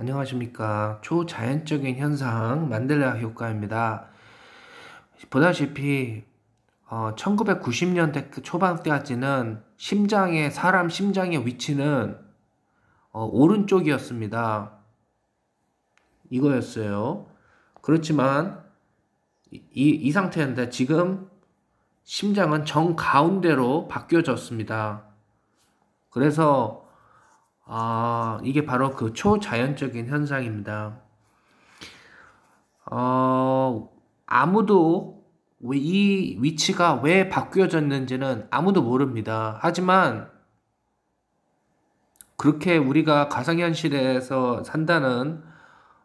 안녕하십니까. 초자연적인 현상 만델라 효과입니다. 보다시피 어, 1990년대 그 초반 때까지는 심장의 사람 심장의 위치는 어, 오른쪽이었습니다. 이거였어요. 그렇지만 이, 이 상태인데 지금 심장은 정 가운데로 바뀌어졌습니다. 그래서 어, 이게 바로 그 초자연적인 현상입니다. 어, 아무도 이 위치가 왜 바뀌어졌는지는 아무도 모릅니다. 하지만 그렇게 우리가 가상현실에서 산다는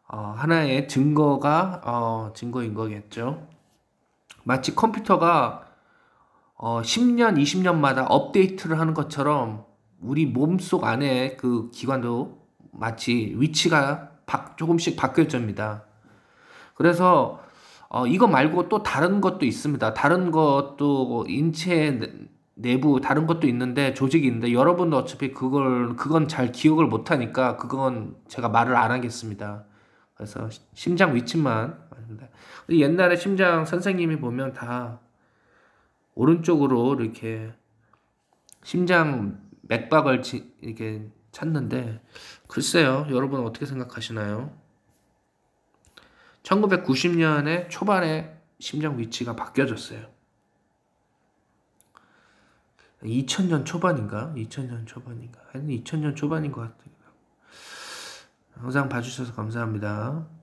어, 하나의 증거가 어, 증거인 거겠죠. 마치 컴퓨터가 어, 10년, 20년마다 업데이트를 하는 것처럼 우리 몸속 안에 그 기관도 마치 위치가 바, 조금씩 바뀌어집니다. 그래서 어, 이거 말고 또 다른 것도 있습니다. 다른 것도 인체 내부 다른 것도 있는데 조직이 있는데 여러분도 어차피 그걸 그건 잘 기억을 못 하니까 그건 제가 말을 안 하겠습니다. 그래서 심장 위치만 옛날에 심장 선생님이 보면 다 오른쪽으로 이렇게 심장 맥박을 지, 이렇게 찾는데 글쎄요 여러분 어떻게 생각하시나요? 1990년에 초반에 심장 위치가 바뀌어졌어요. 2000년 초반인가? 2000년 초반인가? 2000년 초반인 것 같아요. 항상 봐주셔서 감사합니다.